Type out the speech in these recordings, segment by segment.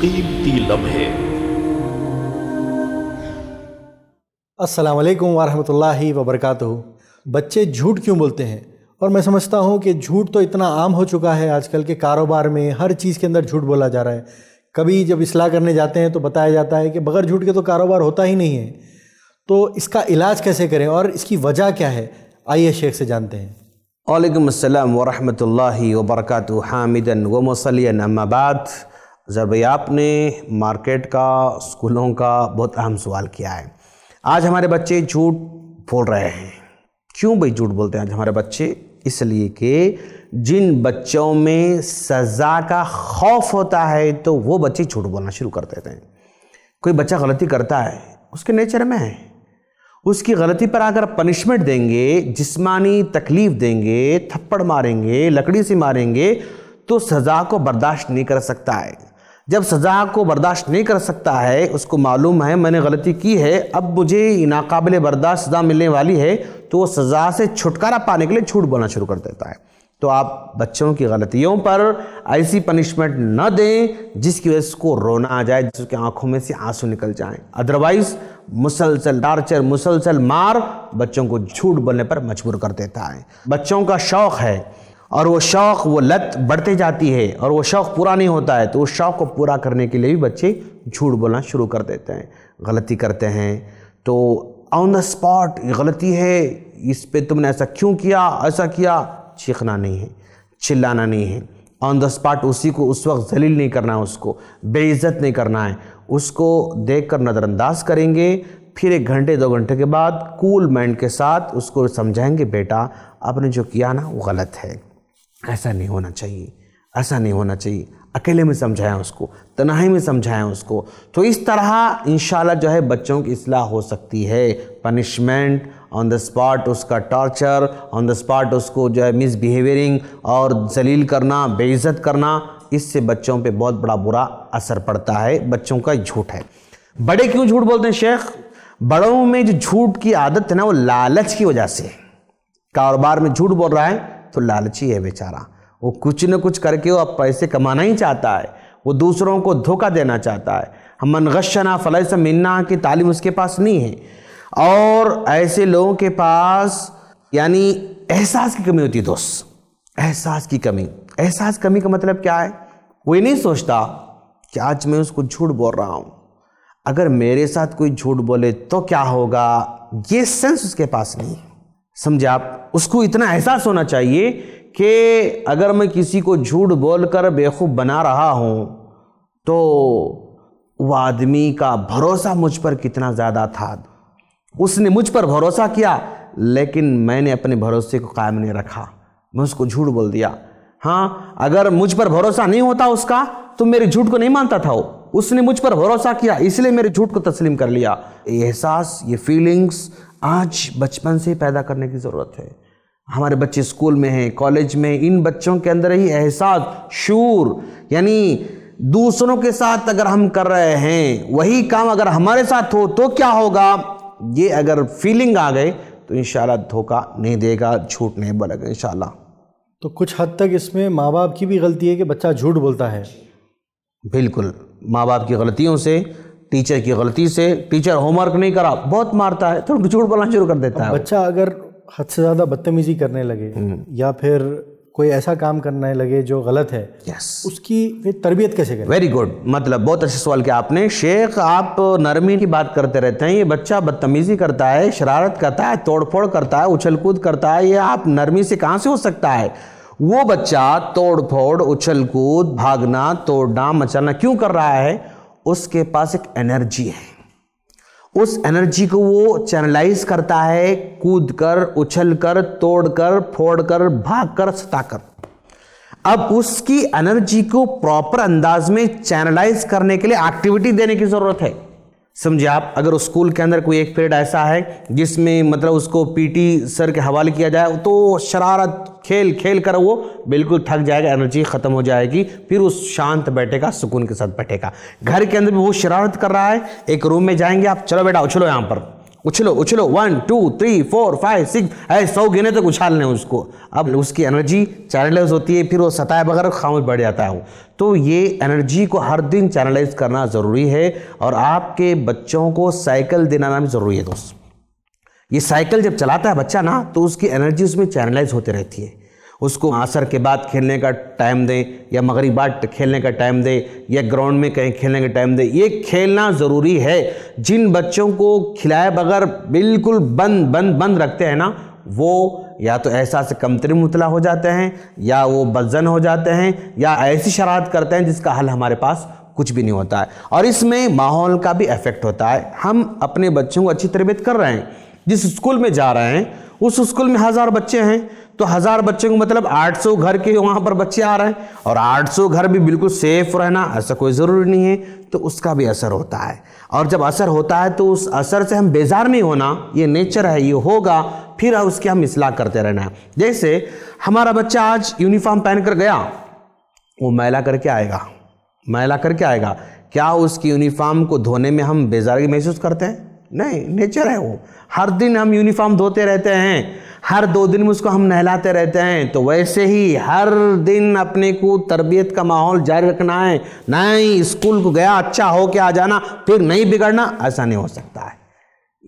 कीमती लम्हे अस्सलाम वालेकुम वबरक बच्चे झूठ क्यों बोलते हैं और मैं समझता हूँ कि झूठ तो इतना आम हो चुका है आजकल के कारोबार में हर चीज़ के अंदर झूठ बोला जा रहा है कभी जब इसलाह करने जाते हैं तो बताया जाता है कि बगैर झूठ के तो कारोबार होता ही नहीं है तो इसका इलाज कैसे करें और इसकी वजह क्या है आइए शेख से जानते हैं वालेकुम वरहमल वर्क हामिदन व अम्माबाद ज़रबयाप आपने मार्केट का स्कूलों का बहुत अहम सवाल किया है आज हमारे बच्चे झूठ बोल रहे हैं क्यों भाई झूठ बोलते हैं आज हमारे बच्चे इसलिए कि जिन बच्चों में सज़ा का खौफ होता है तो वो बच्चे झूठ बोलना शुरू कर देते हैं कोई बच्चा गलती करता है उसके नेचर में है उसकी गलती पर अगर पनिशमेंट देंगे जिस्मानी तकलीफ़ देंगे थप्पड़ मारेंगे लकड़ी से मारेंगे तो सज़ा को बर्दाश्त नहीं कर सकता है जब सज़ा को बर्दाश्त नहीं कर सकता है उसको मालूम है मैंने गलती की है अब मुझे नाकबिल बर्दाश्त सज़ा मिलने वाली है तो वो सज़ा से छुटकारा पाने के लिए छूट बोलना शुरू कर देता है तो आप बच्चों की गलतियों पर ऐसी पनिशमेंट न दें जिसकी वजह से उसको रोना आ जाए जिसके आंखों में से आंसू निकल जाएं अदरवाइज़ मुसलसल टार्चर मुसलसल मार बच्चों को झूठ बोलने पर मजबूर कर देता है बच्चों का शौक़ है और वो शौक़ वो लत बढ़ते जाती है और वो शौक़ पूरा नहीं होता है तो उस शौक़ को पूरा करने के लिए भी बच्चे झूठ बोलना शुरू कर देते हैं गलती करते हैं तो ऑन द स्पॉट गलती है इस पर तुमने ऐसा क्यों किया ऐसा किया चीखना नहीं है चिल्लाना नहीं है ऑन द स्पॉट उसी को उस वक्त जलील नहीं करना है उसको बेइज्जत नहीं करना है उसको देख कर नज़रअंदाज करेंगे फिर एक घंटे दो घंटे के बाद कूल माइंड के साथ उसको समझाएंगे बेटा आपने जो किया ना वो गलत है ऐसा नहीं होना चाहिए ऐसा नहीं होना चाहिए अकेले में समझाएं उसको तनाही में समझाएं उसको तो इस तरह इन जो है बच्चों की असलाह हो सकती है पनिशमेंट ऑन द स्पॉट उसका टॉर्चर ऑन द स्पॉट उसको जो है मिसबिहेवियरिंग और जलील करना बेइज्जत करना इससे बच्चों पे बहुत बड़ा बुरा असर पड़ता है बच्चों का झूठ है बड़े क्यों झूठ बोलते हैं शेख बड़ों में जो झूठ की आदत है ना वो लालच की वजह से कारोबार में झूठ बोल रहा है तो लालची है बेचारा वो कुछ न कुछ करके वो अब पैसे कमाना ही चाहता है वो दूसरों को धोखा देना चाहता है हम मनगशना फलस मिन्ना की तालीम उसके पास नहीं है और ऐसे लोगों के पास यानी एहसास की कमी होती है दोस्त एहसास की कमी एहसास कमी का मतलब क्या है वो ये नहीं सोचता कि आज मैं उसको झूठ बोल रहा हूँ अगर मेरे साथ कोई झूठ बोले तो क्या होगा ये सेंस उसके पास नहीं है समझे आप उसको इतना एहसास होना चाहिए कि अगर मैं किसी को झूठ बोलकर बेवकूफ़ बना रहा हूँ तो वह आदमी का भरोसा मुझ पर कितना ज़्यादा था उसने मुझ पर भरोसा किया लेकिन मैंने अपने भरोसे को कायम नहीं रखा मैं उसको झूठ बोल दिया हाँ अगर मुझ पर भरोसा नहीं होता उसका तो मेरे झूठ को नहीं मानता था वो उसने मुझ पर भरोसा किया इसलिए मेरे झूठ को तस्लीम कर लिया ये एहसास ये फीलिंग्स आज बचपन से पैदा करने की ज़रूरत है हमारे बच्चे स्कूल में हैं कॉलेज में इन बच्चों के अंदर ही एहसास शूर यानी दूसरों के साथ अगर हम कर रहे हैं वही काम अगर हमारे साथ हो तो क्या होगा ये अगर फीलिंग आ गए तो इन धोखा नहीं देगा झूठ नहीं बोलेगा इन शाला तो कुछ हद तक इसमें माँ बाप की भी गलती है कि बच्चा झूठ बोलता है बिल्कुल माँ बाप की गलतियों से टीचर की गलती से टीचर होमवर्क नहीं करा बहुत मारता है थोड़ा तो झूठ बोलना शुरू कर देता है बच्चा अगर हद से ज़्यादा बदतमीजी करने लगे हम्म। या फिर कोई ऐसा काम करने लगे जो गलत है yes. उसकी फिर तरबियत कैसे करें वेरी गुड मतलब बहुत अच्छे सवाल किया आपने शेख आप नरमी की बात करते रहते हैं ये बच्चा बदतमीजी करता है शरारत करता है तोड़फोड़ करता है उछल कूद करता है ये आप नरमी से कहाँ से हो सकता है वो बच्चा तोड़फोड़ उछल कूद भागना तोड़ना मचाना क्यों कर रहा है उसके पास एक एनर्जी है उस एनर्जी को वो चैनलाइज करता है कूद कर उछल कर तोड़ कर फोड़ कर भाग कर सता कर अब उसकी एनर्जी को प्रॉपर अंदाज में चैनलाइज करने के लिए एक्टिविटी देने की जरूरत है समझे आप अगर उस स्कूल के अंदर कोई एक पीरियड ऐसा है जिसमें मतलब उसको पीटी सर के हवाले किया जाए तो शरारत खेल खेल कर वो बिल्कुल थक जाएगा एनर्जी ख़त्म हो जाएगी फिर उस शांत बैठेगा सुकून के साथ बैठेगा घर के अंदर भी वो शरारत कर रहा है एक रूम में जाएंगे आप चलो बेटा उछलो यहाँ पर उछलो उछलो one two three four five six अरे सौ गिने तक तो उछाल लें उसको अब उसकी एनर्जी चैनलाइज होती है फिर वो सताए बगैर खामोश बढ़ जाता है वो तो ये एनर्जी को हर दिन चैनलाइज करना ज़रूरी है और आपके बच्चों को साइकिल दिलाना भी ज़रूरी है दोस्त ये साइकिल जब चलाता है बच्चा ना तो उसकी एनर्जी उसमें चैनलाइज होती रहती है उसको आसर के बाद खेलने का टाइम दें या मगरबाद खेलने का टाइम दें या ग्राउंड में कहीं खेलने का टाइम दें ये खेलना ज़रूरी है जिन बच्चों को खिलाए बगैर बिल्कुल बंद बंद बंद रखते हैं ना वो या तो एहसास कमतरी मुतला हो जाते हैं या वो बदजन हो जाते हैं या ऐसी शरारत करते हैं जिसका हल हमारे पास कुछ भी नहीं होता है और इसमें माहौल का भी इफ़ेक्ट होता है हम अपने बच्चों को अच्छी तरबियत कर रहे हैं जिस स्कूल में जा रहे हैं उस स्कूल में हज़ार बच्चे हैं तो हज़ार बच्चे को मतलब 800 घर के वहाँ पर बच्चे आ रहे हैं और 800 घर भी बिल्कुल सेफ रहना ऐसा कोई ज़रूरी नहीं है तो उसका भी असर होता है और जब असर होता है तो उस असर से हम बेजार नहीं होना ये नेचर है ये होगा फिर उसकी हम इसलाह करते रहना है जैसे हमारा बच्चा आज यूनिफॉर्म पहन कर गया वो मैला करके आएगा मैला करके आएगा क्या उसकी यूनिफॉर्म को धोने में हम बेजारगी महसूस करते हैं नहीं नेचर है वो हर दिन हम यूनिफॉर्म धोते रहते हैं हर दो दिन में उसको हम नहलाते रहते हैं तो वैसे ही हर दिन अपने को तरबियत का माहौल जारी रखना है नहीं स्कूल को गया अच्छा हो के आ जाना फिर नहीं बिगड़ना ऐसा नहीं हो सकता है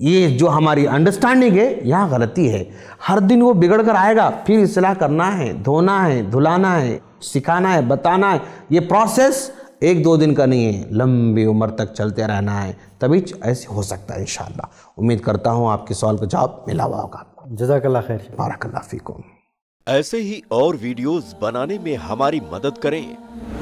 ये जो हमारी अंडरस्टैंडिंग है यहाँ गलती है हर दिन वो बिगड़ कर आएगा फिर इसलाह करना है धोना है धुलाना है सिखाना है बताना है ये प्रोसेस एक दो दिन का नहीं है लंबी उम्र तक चलते रहना है तभी ऐसे हो सकता है इन उम्मीद करता हूँ आपके सवाल का जवाब मिला हुआ होगा जजाकल्ला खैर बारकल्ला फ़ीकुम ऐसे ही और वीडियोस बनाने में हमारी मदद करें